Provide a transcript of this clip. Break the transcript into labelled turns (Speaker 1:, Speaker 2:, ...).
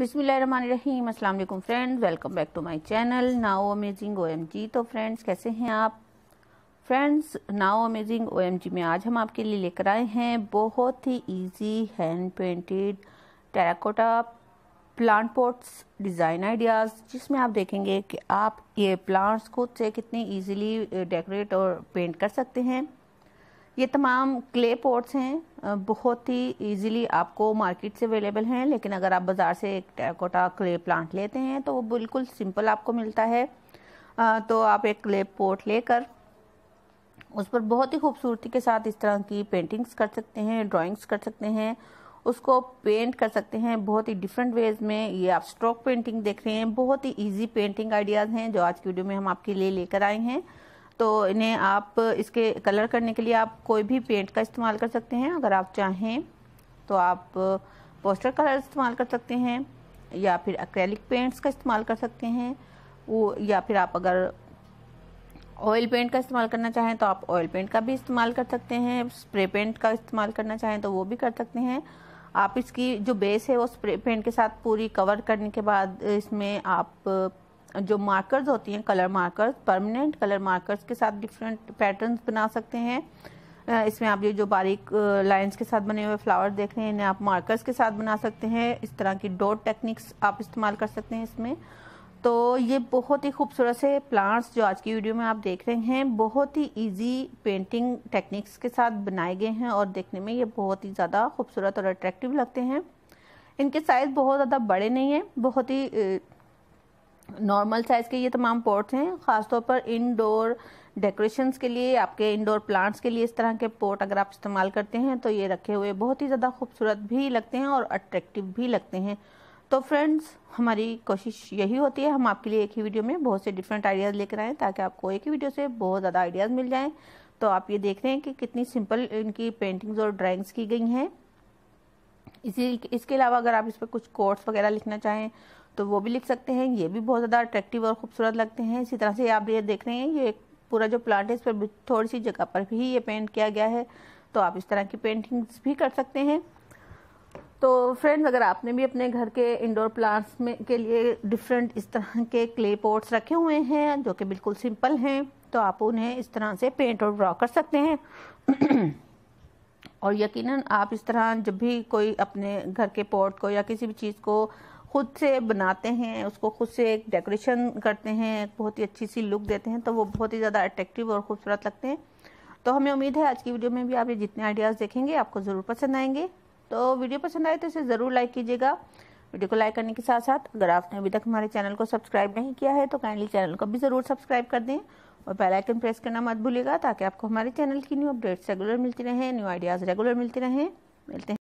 Speaker 1: बिसमीम अस्सलाम वालेकुम friends welcome back to my channel now amazing OMG तो फ्रेंड्स कैसे हैं आप फ्रेंड्स नाओ अमेजिंग ओएमजी में आज हम आपके लिए लेकर आए हैं बहुत ही easy hand painted terracotta plant pots design ideas जिसमें आप देखेंगे कि आप ये प्लांट्स खुद से कितनी ईजिली डेकोरेट uh, और पेंट कर सकते हैं ये तमाम क्ले पोर्ट्स हैं बहुत ही इजीली आपको मार्केट से अवेलेबल हैं लेकिन अगर आप बाज़ार से एक टेराकोटा क्ले प्लांट लेते हैं तो वो बिल्कुल सिंपल आपको मिलता है तो आप एक क्ले पोर्ट लेकर उस पर बहुत ही खूबसूरती के साथ इस तरह की पेंटिंग्स कर सकते हैं ड्राइंग्स कर सकते हैं उसको पेंट कर सकते हैं बहुत ही डिफरेंट वेज में ये आप स्ट्रोक पेंटिंग देख रहे हैं बहुत ही इजी पेंटिंग आइडियाज़ हैं जो आज की वीडियो में हम आपके लिए लेकर आए हैं तो इन्हें आप इसके कलर करने के लिए आप कोई भी पेंट का इस्तेमाल कर सकते हैं अगर आप चाहें तो आप पोस्टर कलर इस्तेमाल कर सकते हैं या फिर एक्रेलिक पेंट्स का इस्तेमाल कर सकते हैं वो या फिर आप अगर ऑयल पेंट का इस्तेमाल करना चाहें तो आप ऑयल पेंट का भी इस्तेमाल कर सकते हैं स्प्रे पेंट का इस्तेमाल करना चाहें तो वो भी कर सकते हैं आप इसकी जो बेस है वो स्प्रे पेंट के साथ पूरी कवर करने के बाद इसमें आप जो मार्कर्स होती हैं colour markers permanent colour markers के साथ डिफरेंट पैटर्न्स बना सकते हैं इसमें आप ये जो बारीक लाइंस के साथ बने हुए फ्लावर देख रहे हैं इन्हें आप मार्कर्स के साथ बना सकते हैं इस तरह की डोट टेक्निक्स आप इस्तेमाल कर सकते हैं इसमें तो ये बहुत ही खूबसूरत से प्लांट्स जो आज की वीडियो में आप देख रहे हैं बहुत ही इजी पेंटिंग टेक्निक्स के साथ बनाए गए हैं और देखने में ये बहुत ही ज़्यादा खूबसूरत और अट्रैक्टिव लगते हैं इनके साइज़ बहुत ज़्यादा बड़े नहीं हैं बहुत ही नॉर्मल साइज़ के ये तमाम पोर्ट्स हैं ख़ासतौर पर इनडोर डेकोरेशंस के लिए आपके इंडोर प्लांट्स के लिए इस तरह के पोर्ट अगर आप इस्तेमाल करते हैं तो ये रखे हुए बहुत ही ज़्यादा खूबसूरत भी लगते हैं और अट्रैक्टिव भी लगते हैं तो फ्रेंड्स हमारी कोशिश यही होती है हम आपके लिए एक ही वीडियो में बहुत से डिफरेंट आइडियाज़ लेकर आएँ ताकि आपको एक ही वीडियो से बहुत ज़्यादा आइडियाज़ मिल जाएँ तो आप ये देख रहे हैं कि कितनी सिंपल इनकी पेंटिंग्स और ड्राइंग्स की गई हैं इसी इसके अलावा अगर आप इस पर कुछ कोर्ट्स वगैरह लिखना चाहें तो वो भी लिख सकते हैं ये भी बहुत ज़्यादा अट्रैक्टिव और खूबसूरत लगते हैं इसी तरह से आप ये देख रहे हैं ये पूरा जो प्लांट है इस पर थोड़ी सी जगह पर भी ये पेंट किया गया है तो आप इस तरह की पेंटिंग्स भी कर सकते हैं तो फ्रेंड्स अगर आपने भी अपने घर के इंडोर प्लांट्स में के लिए डिफरेंट इस तरह के क्ले पोर्ट्स रखे हुए हैं जो कि बिल्कुल सिंपल हैं तो आप उन्हें इस तरह से पेंट और ड्रॉ कर सकते हैं और यकीनन आप इस तरह जब भी कोई अपने घर के पोर्ट को या किसी भी चीज़ को खुद से बनाते हैं उसको खुद से एक डेकोरेशन करते हैं एक बहुत ही अच्छी सी लुक देते हैं तो वो बहुत ही ज़्यादा अट्रैक्टिव और खूबसूरत लगते हैं तो हमें उम्मीद है आज की वीडियो में भी आप ये जितने आइडियाज़ देखेंगे आपको ज़रूर पसंद आएंगे तो वीडियो पसंद आए तो इसे ज़रूर लाइक कीजिएगा वीडियो को लाइक करने के साथ साथ अगर आपने अभी तक हमारे चैनल को सब्सक्राइब नहीं किया है तो काइंडली चैनल को भी ज़रूर सब्सक्राइब कर दें और बेल आइकन प्रेस करना मत भूलिएगा ताकि आपको हमारे चैनल की न्यू अपडेट्स रेगुलर मिलती रहें न्यू आइडियाज़ रेगुलर मिलती रहें मिलते हैं